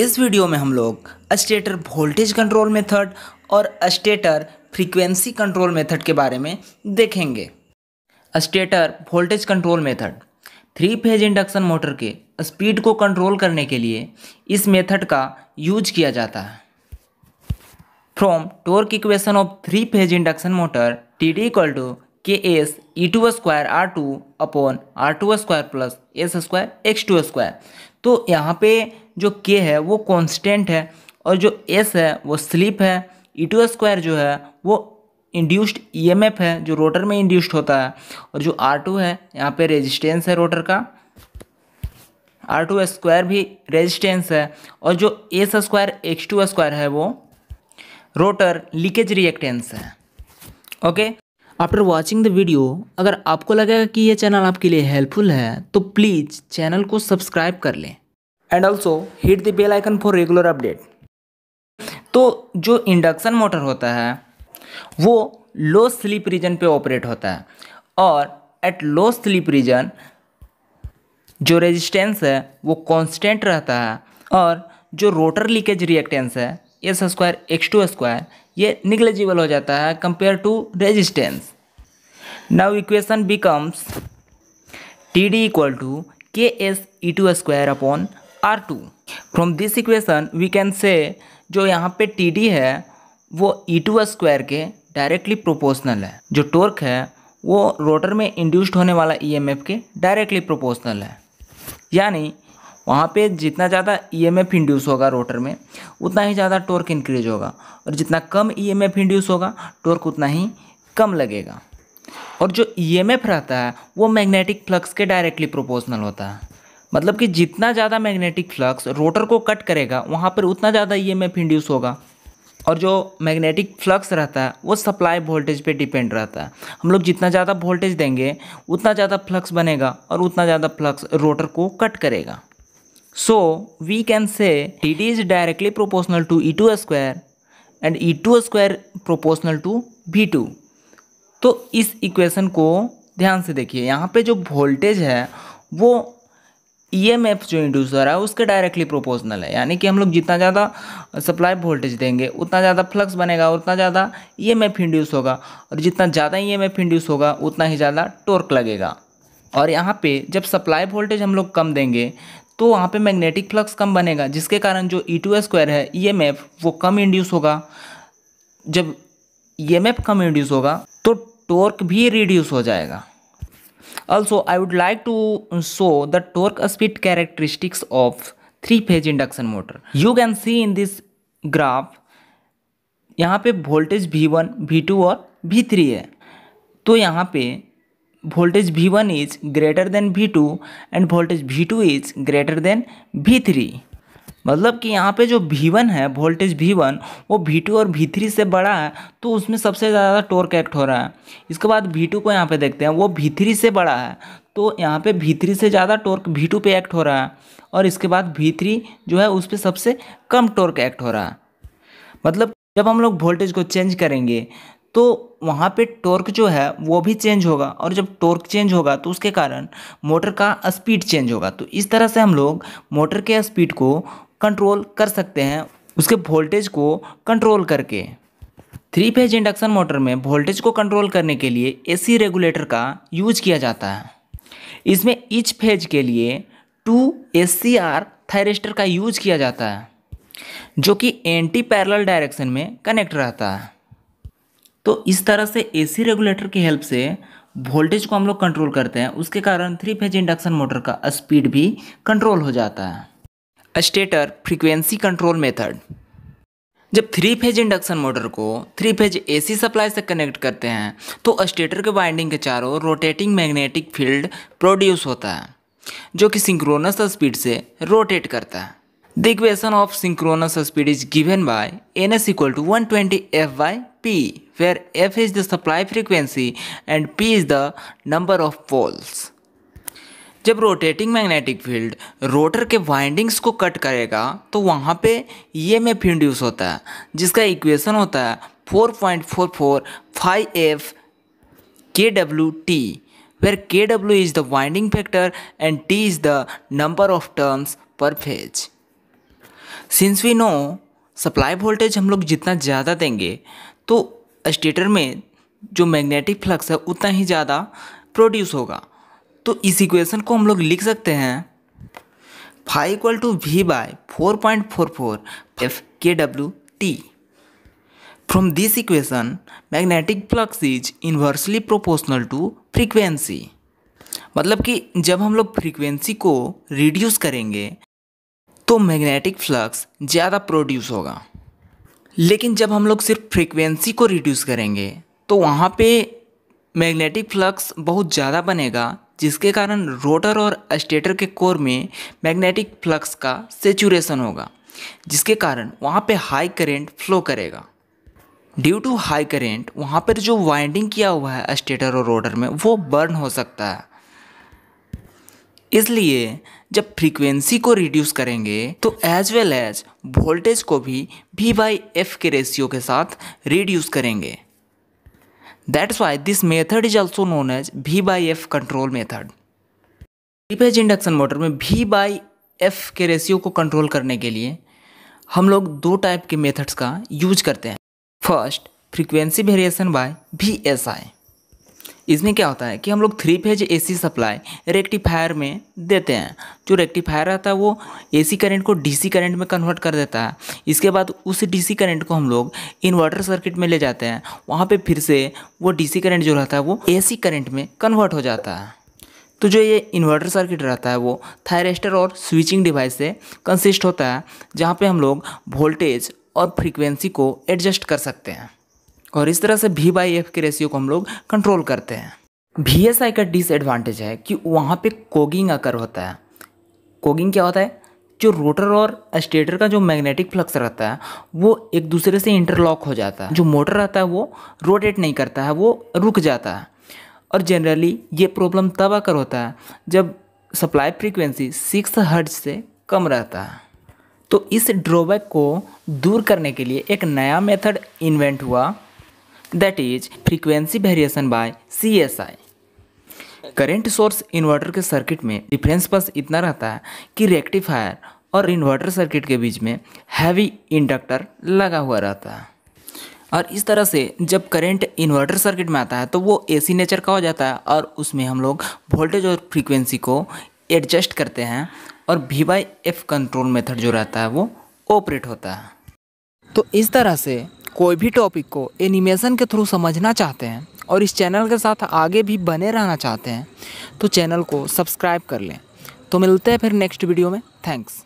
इस वीडियो में हम लोग अस्टेटर वोल्टेज कंट्रोल मेथड और अस्टेटर फ्रीक्वेंसी कंट्रोल मेथड के बारे में देखेंगे stator voltage control method three phase induction motor के स्पीड को कंट्रोल करने के लिए इस मेथड का यूज किया जाता है from torque equation of three phase induction motor T D equal to K S E two square R two upon R two square plus S square X two square तो यहाँ पे जो के है वो कॉन्स्टेंट है और जो एस है वो स्लिप है ई टू स्क्वायर जो है वो इंड्यूस्ड ईएमएफ e है जो रोटर में इंड्यूस्ड होता है और जो आर टू है यहाँ पे रेजिस्टेंस है रोटर का आर टू स्क्वायर भी रेजिस्टेंस है और जो S square X two square है वो रोटर लीकेज रिएक्टेंस है okay after watching the video अगर आपको लगेगा कि ये चैनल आपके लिए हेल्पफुल है तो प्लीज़ चैनल को सब्सक्राइब कर लें and also hit the bell icon for regular update तो जो इंडक्शन मोटर होता है वो लो स्लीप रीजन पे ऑपरेट होता है और एट लो स्लीप रीजन जो रेजिस्टेंस है वो कांस्टेंट रहता है और जो रोटर लीकेज रिएक्टेंस है S square X two square ये निग्लेजिबल हो जाता है compare to resistance now equation becomes T D equal to K S E two square upon R two from this equation we can say जो यहाँ पे T D है वो E two square के डायरेक्टली प्रोपोर्शनल है जो torque है वो रोटर में इंड्यूस्ड होने वाला ई एम एफ के डायरेक्टली प्रोपोर्शनल है यानी वहाँ पे जितना ज़्यादा ई एम एफ इंड्यूस होगा रोटर में उतना ही ज़्यादा टॉर्क इंक्रीज होगा और जितना कम ई एम एफ इंड्यूस होगा टॉर्क उतना ही कम लगेगा और जो ई एम एफ रहता है वो मैग्नेटिक फ्लक्स के डायरेक्टली प्रोपोर्शनल होता है मतलब कि जितना ज़्यादा मैग्नेटिक फ्लक्स रोटर को कट करेगा वहाँ पर उतना ज़्यादा ई एम एफ इंड्यूस होगा और जो मैग्नेटिक फ्लक्स रहता है वो सप्लाई वोल्टेज पे डिपेंड रहता है हम लोग जितना ज़्यादा वोल्टेज देंगे उतना ज़्यादा फ्लक्स बनेगा और उतना ज़्यादा फ्लक्स रोटर को कट करेगा So we can say dt is directly proportional to e2 square and e2 square proportional to v2. तो इस इक्वेशन को ध्यान से देखिए यहाँ पे जो वोल्टेज है वो ई एम एफ जो इंड्यूस हो रहा है उसके डायरेक्टली प्रोपोर्शनल है यानी कि हम लोग जितना ज़्यादा सप्लाई वोल्टेज देंगे उतना ज़्यादा फ्लक्स बनेगा उतना ज़्यादा ई एम एफ इंड्यूस होगा और जितना ज़्यादा ई एम एफ इंड्यूस होगा उतना ही ज़्यादा टोर्क लगेगा और यहाँ पर जब सप्लाई वोल्टेज हम लोग कम देंगे तो वहाँ पे मैग्नेटिक फ्लक्स कम बनेगा जिसके कारण जो ई टू स्क्वायर है ई एम एफ वो कम इंड्यूस होगा जब ई एम एफ कम इंड्यूस होगा तो टॉर्क भी रिड्यूस हो जाएगा also I would like to show the torque speed characteristics of three phase induction motor you can see in this graph यहाँ पे वोल्टेज वी वन टू और V है तो यहाँ पे greater V1 is two and V2 and two V2 greater than than V3 मतलब कि यहाँ पे जो V1 है वोल्टेज V1 वो V2 और V3 से बड़ा है तो उसमें सबसे ज़्यादा टोर्क एक्ट हो रहा है इसके बाद V2 को यहाँ पे देखते हैं वो V3 से बड़ा है तो यहाँ पे V3 से ज़्यादा टोर्क V2 पे एक्ट हो रहा है और इसके बाद V3 जो है उस पर सबसे कम टोर्क एक्ट हो रहा है मतलब जब हम लोग वोल्टेज को चेंज करेंगे तो वहाँ पे टॉर्क जो है वो भी चेंज होगा और जब टॉर्क चेंज होगा तो उसके कारण मोटर का स्पीड चेंज होगा तो इस तरह से हम लोग मोटर के स्पीड को कंट्रोल कर सकते हैं उसके वोल्टेज को कंट्रोल करके थ्री फेज इंडक्शन मोटर में वोल्टेज को कंट्रोल करने के लिए एसी रेगुलेटर का यूज किया जाता है इसमें इच फेज के लिए टू ए सी आर का यूज किया जाता है जो कि एंटी पैरेलल डायरेक्शन में कनेक्ट रहता है तो इस तरह से एसी रेगुलेटर की हेल्प से वोल्टेज को हम लोग कंट्रोल करते हैं उसके कारण थ्री फेज इंडक्शन मोटर का स्पीड भी कंट्रोल हो जाता है स्टेटर फ्रीक्वेंसी कंट्रोल मेथड जब थ्री फेज इंडक्शन मोटर को थ्री फेज एसी सप्लाई से कनेक्ट करते हैं तो स्टेटर के वाइंडिंग के चारों रोटेटिंग मैग्नेटिक फील्ड प्रोड्यूस होता है जो कि सिंक्रोनस स्पीड से रोटेट करता है The equation of synchronous speed is given by ns equal to 120 f by p where f is the supply frequency and p is the number of poles. जब rotating magnetic field rotor के windings को cut करेगा तो वहाँ पे ई M F induce होता है जिसका इक्वेशन होता है 4.44 five F K W T where K W is the winding factor and T is the number of terms per phase since we know supply voltage हम लोग जितना ज़्यादा देंगे तो स्टेटर में जो मैग्नेटिक फ्लक्स है उतना ही ज़्यादा प्रोड्यूस होगा तो इस इक्वेशन को हम लोग लिख सकते हैं five equal to V by four point four four F K W T from this equation magnetic flux is inversely proportional to frequency मतलब कि जब हम लोग फ्रीक्वेंसी को रिड्यूस करेंगे तो मैग्नेटिक फ्लक्स ज़्यादा प्रोड्यूस होगा लेकिन जब हम लोग सिर्फ फ्रीक्वेंसी को रिड्यूस करेंगे तो वहाँ पे मैग्नेटिक फ्लक्स बहुत ज़्यादा बनेगा जिसके कारण रोटर और स्टेटर के कोर में मैग्नेटिक फ्लक्स का सेचुरेशन होगा जिसके कारण वहाँ पे हाई करेंट फ्लो करेगा ड्यू टू हाई करेंट वहाँ पर जो वाइंडिंग किया हुआ है स्टेटर और रोटर में वो बर्न हो सकता है इसलिए जब फ्रीक्वेंसी को रिड्यूस करेंगे तो एज वेल एज वोल्टेज को भी वी बाई एफ के रेशियो के साथ रिड्यूस करेंगे that's why this method is also known as V by F control method three induction motor में वी बाई एफ के रेशियो को कंट्रोल करने के लिए हम लोग दो टाइप के मेथड्स का यूज करते हैं first frequency variation by V S I इसमें क्या होता है कि हम लोग three phase AC supply rectifier में देते हैं जो रेक्टिफायर रहता है वो एसी करंट को डीसी करंट में कन्वर्ट कर देता है इसके बाद उस डीसी करंट को हम लोग इन्वर्टर सर्किट में ले जाते हैं वहाँ पे फिर से वो डीसी करंट जो रहता है वो एसी करंट में कन्वर्ट हो जाता है तो जो ये इन्वर्टर सर्किट रहता है वो थायरेस्टर और स्विचिंग डिवाइस से कंसिस्ट होता है जहाँ पर हम लोग वोल्टेज और फ्रिक्वेंसी को एडजस्ट कर सकते हैं और इस तरह से वी बाई एफ के रेशियो को हम लोग कंट्रोल करते हैं वी एस आई का डिसएडवांटेज है कि वहाँ पे कोगिंग आकर होता है कोगिंग क्या होता है जो रोटर और स्टेटर का जो मैग्नेटिक फ्लक्स रहता है वो एक दूसरे से इंटरलॉक हो जाता है जो मोटर रहता है वो रोटेट नहीं करता है वो रुक जाता है और जनरली ये प्रॉब्लम तब आकर होता है जब सप्लाई फ्रीक्वेंसी सिक्स हर्ज से कम रहता है तो इस ड्रॉबैक को दूर करने के लिए एक नया मेथड इन्वेंट हुआ that is frequency variation by C S I current source inverter के सर्किट में डिफरेंस बस इतना रहता है कि रेक्टिफायर और इन्वर्टर सर्किट के बीच में हैवी इंडक्टर लगा हुआ रहता है और इस तरह से जब करंट इन्वर्टर सर्किट में आता है तो वो एसी नेचर का हो जाता है और उसमें हम लोग वोल्टेज और फ्रीक्वेंसी को एडजस्ट करते हैं और V by F control method जो रहता है वो ऑपरेट होता है तो इस तरह से कोई भी टॉपिक को एनिमेशन के थ्रू समझना चाहते हैं और इस चैनल के साथ आगे भी बने रहना चाहते हैं तो चैनल को सब्सक्राइब कर लें तो मिलते हैं फिर नेक्स्ट वीडियो में थैंक्स